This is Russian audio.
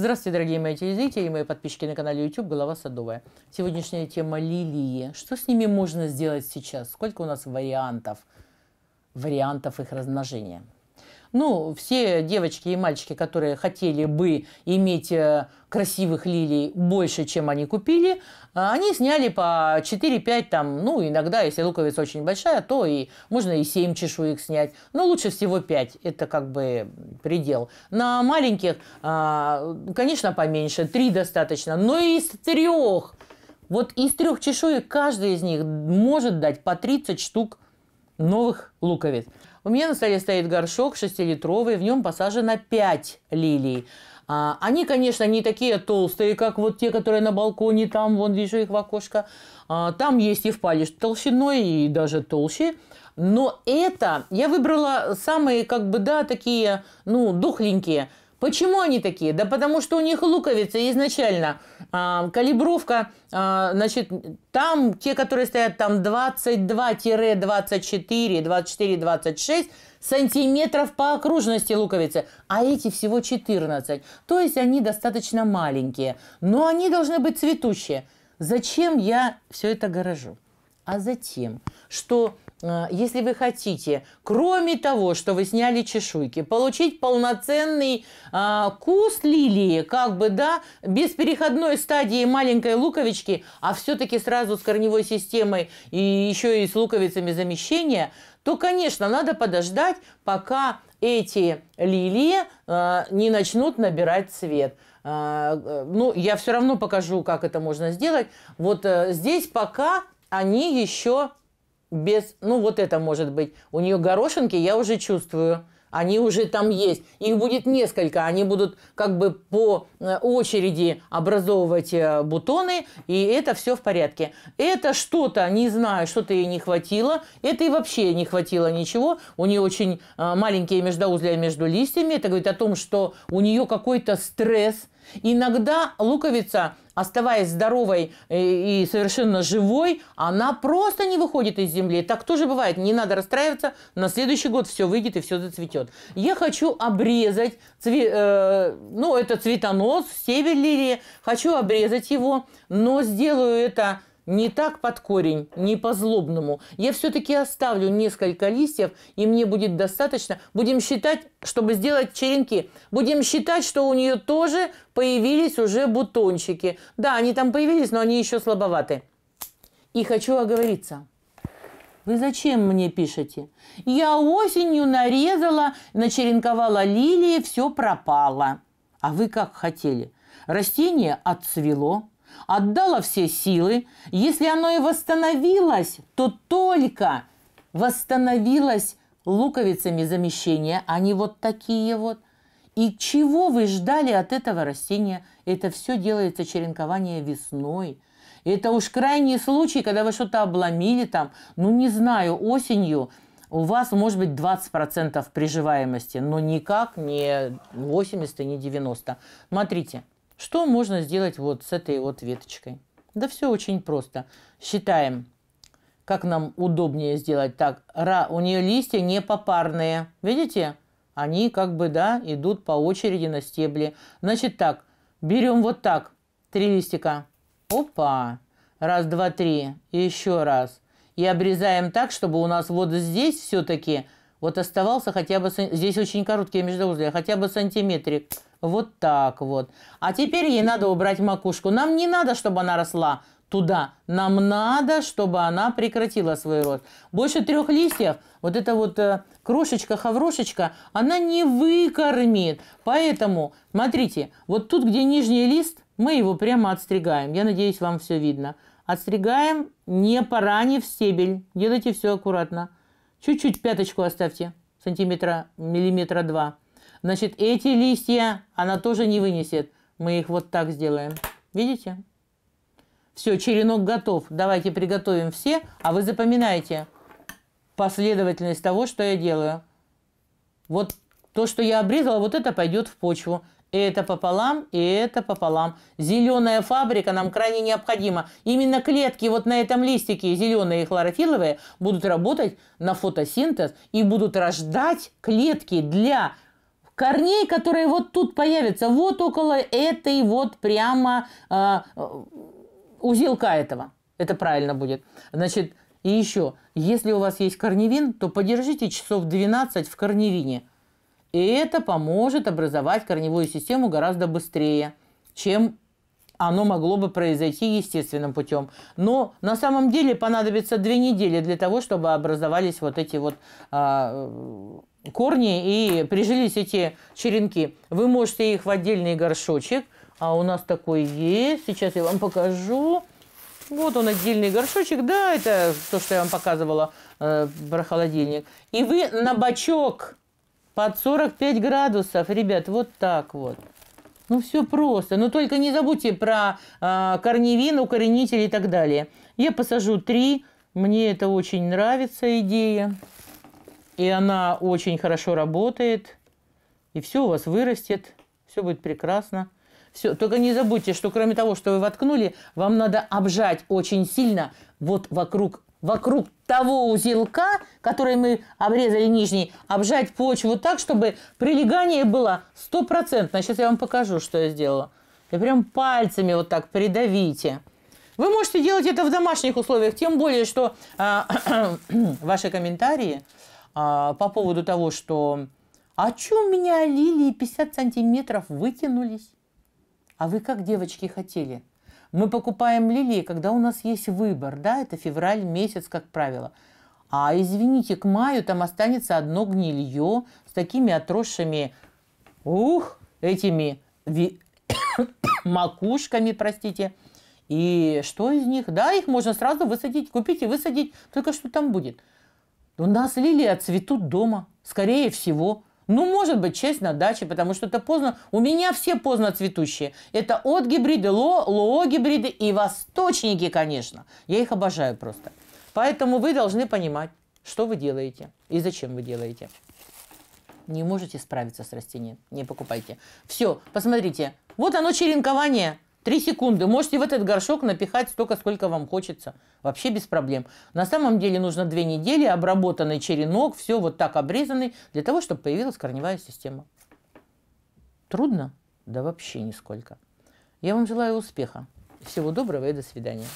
Здравствуйте, дорогие мои телезрители и мои подписчики на канале YouTube «Голова садовая». Сегодняшняя тема лилии. Что с ними можно сделать сейчас? Сколько у нас вариантов, вариантов их размножения? Ну, все девочки и мальчики, которые хотели бы иметь э, красивых лилий больше, чем они купили, э, они сняли по 4-5 там, ну, иногда, если луковица очень большая, то и можно и 7 чешуек снять. Но лучше всего 5, это как бы предел. На маленьких, э, конечно, поменьше, 3 достаточно, но и из 3 вот из трех чешуек каждый из них может дать по 30 штук новых луковиц. У меня на столе стоит горшок шестилитровый, в нем посажено 5 лилий. А, они, конечно, не такие толстые, как вот те, которые на балконе, там, вон вижу их в окошко. А, там есть и в палеж толщиной, и даже толще. Но это я выбрала самые, как бы, да, такие, ну, духленькие. Почему они такие? Да потому что у них луковицы изначально, э, калибровка, э, значит, там те, которые стоят там 22-24, 24-26 сантиметров по окружности луковицы, а эти всего 14. То есть они достаточно маленькие, но они должны быть цветущие. Зачем я все это горожу? а затем, что э, если вы хотите, кроме того, что вы сняли чешуйки, получить полноценный а, куст лилии, как бы, да, без переходной стадии маленькой луковички, а все-таки сразу с корневой системой и еще и с луковицами замещения, то, конечно, надо подождать, пока эти лилии а, не начнут набирать цвет. А, ну, я все равно покажу, как это можно сделать. Вот а, здесь пока они еще без... Ну, вот это может быть. У нее горошинки я уже чувствую. Они уже там есть. Их будет несколько. Они будут как бы по э, очереди образовывать э, бутоны, и это все в порядке. Это что-то, не знаю, что-то ей не хватило. Это и вообще не хватило ничего. У нее очень э, маленькие междоузлия между листьями. Это говорит о том, что у нее какой-то стресс – Иногда луковица, оставаясь здоровой э, и совершенно живой, она просто не выходит из земли. Так тоже бывает. Не надо расстраиваться. На следующий год все выйдет и все зацветет. Я хочу обрезать, цве... э, ну, это цветонос, север лилии. Хочу обрезать его, но сделаю это не так под корень, не по-злобному. Я все-таки оставлю несколько листьев, и мне будет достаточно. Будем считать, чтобы сделать черенки. Будем считать, что у нее тоже появились уже бутончики. Да, они там появились, но они еще слабоваты. И хочу оговориться. Вы зачем мне пишете? Я осенью нарезала, начеренковала лилии, все пропало. А вы как хотели. Растение отцвело, Отдала все силы. Если оно и восстановилось, то только восстановилось луковицами замещения, а не вот такие вот. И чего вы ждали от этого растения? Это все делается черенкование весной. Это уж крайний случай, когда вы что-то обломили там, ну не знаю, осенью, у вас может быть 20% приживаемости, но никак не 80 и не 90. Смотрите, что можно сделать вот с этой вот веточкой? Да все очень просто. Считаем, как нам удобнее сделать так. Ра, у нее листья не попарные. Видите? Они как бы, да, идут по очереди на стебле. Значит так, берем вот так, три листика. Опа! Раз, два, три. И еще раз. И обрезаем так, чтобы у нас вот здесь все-таки вот оставался хотя бы... Здесь очень короткие междоузлия, хотя бы сантиметрик. Вот так вот. А теперь ей надо убрать макушку. Нам не надо, чтобы она росла туда. Нам надо, чтобы она прекратила свой рост. Больше трех листьев, вот эта вот э, крошечка-хаврошечка, она не выкормит. Поэтому, смотрите, вот тут, где нижний лист, мы его прямо отстригаем. Я надеюсь, вам все видно. Отстригаем, не поранив стебель. Делайте все аккуратно. Чуть-чуть пяточку оставьте, сантиметра, миллиметра два. Значит, эти листья она тоже не вынесет. Мы их вот так сделаем. Видите? Все, черенок готов. Давайте приготовим все, а вы запоминаете последовательность того, что я делаю. Вот то, что я обрезала, вот это пойдет в почву. Это пополам, и это пополам. Зеленая фабрика нам крайне необходима. Именно клетки вот на этом листике, зеленые и хлорофиловые, будут работать на фотосинтез и будут рождать клетки для корней, которые вот тут появятся, вот около этой вот прямо э, узелка этого. Это правильно будет. Значит, и еще, если у вас есть корневин, то подержите часов 12 в корневине. И это поможет образовать корневую систему гораздо быстрее, чем оно могло бы произойти естественным путем. Но на самом деле понадобится две недели для того, чтобы образовались вот эти вот а, корни и прижились эти черенки. Вы можете их в отдельный горшочек. А у нас такой есть. Сейчас я вам покажу. Вот он отдельный горшочек. Да, это то, что я вам показывала э, про холодильник. И вы на бачок под 45 градусов, ребят, вот так вот. Ну, все просто. Но ну, только не забудьте про э, корневин, укоренитель и так далее. Я посажу три. Мне это очень нравится идея и она очень хорошо работает, и все у вас вырастет, все будет прекрасно. Все. Только не забудьте, что кроме того, что вы воткнули, вам надо обжать очень сильно вот вокруг, вокруг того узелка, который мы обрезали нижний, обжать почву так, чтобы прилегание было стопроцентное. Сейчас я вам покажу, что я сделала. И прям пальцами вот так придавите. Вы можете делать это в домашних условиях, тем более, что э, ваши комментарии а, по поводу того, что «А чё у меня лилии 50 сантиметров вытянулись?» А вы как, девочки, хотели? Мы покупаем лилии, когда у нас есть выбор, да, это февраль месяц, как правило. А извините, к маю там останется одно гнилье с такими отросшими, ух, этими ви... макушками, простите. И что из них? Да, их можно сразу высадить, купить и высадить. Только что там будет – у нас лилии отцветут дома, скорее всего. Ну, может быть, часть на даче, потому что это поздно. У меня все поздно цветущие. Это от гибриды, ло, лоогибриды и восточники, конечно. Я их обожаю просто. Поэтому вы должны понимать, что вы делаете и зачем вы делаете. Не можете справиться с растением, не покупайте. Все, посмотрите, вот оно черенкование – Три секунды. Можете в этот горшок напихать столько, сколько вам хочется. Вообще без проблем. На самом деле нужно две недели, обработанный черенок, все вот так обрезанный, для того, чтобы появилась корневая система. Трудно? Да вообще нисколько. Я вам желаю успеха. Всего доброго и до свидания.